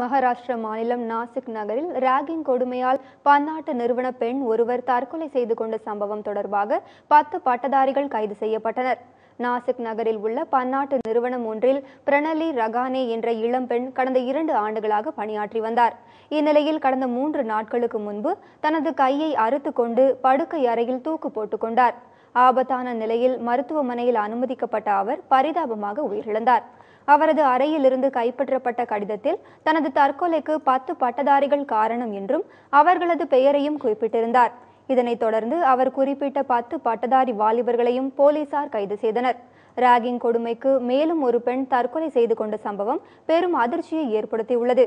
மகாராஷ்டிர மாநிலம் நாசிக் நகரில் ரேகிங் கொடுமையால் பன்னாட்டு நிறுவன பெண் ஒருவர் தற்கொலை செய்து கொண்ட சம்பவம் தொடர்பாக பத்து பட்டதாரிகள் கைது செய்யப்பட்டனர் நாசிக் நகரில் உள்ள பன்னாட்டு நிறுவனம் ஒன்றில் பிரணலி ரகானே என்ற இளம்பெண் கடந்த இரண்டு ஆண்டுகளாக பணியாற்றி வந்தார் இந்நிலையில் கடந்த மூன்று நாட்களுக்கு முன்பு தனது கையை அறுத்து கொண்டு படுக்கை அறையில் தூக்கு போட்டுக்கொண்டார் ஆபத்தான நிலையில் மருத்துவமனையில் அனுமதிக்கப்பட்ட அவர் பரிதாபமாக உயிரிழந்தார் அவரது அறையிலிருந்து கைப்பற்றப்பட்ட கடிதத்தில் தனது தற்கொலைக்கு பத்து பட்டதாரிகள் காரணம் என்றும் அவர்களது பெயரையும் குறிப்பிட்டிருந்தார் இதனைத் தொடர்ந்து அவர் குறிப்பிட்ட பத்து பட்டதாரி வாலிபர்களையும் போலீசார் கைது செய்தனர் ராகிங் கொடுமைக்கு மேலும் ஒரு பெண் தற்கொலை செய்து கொண்ட சம்பவம் பெரும் அதிர்ச்சியை ஏற்படுத்தியுள்ளது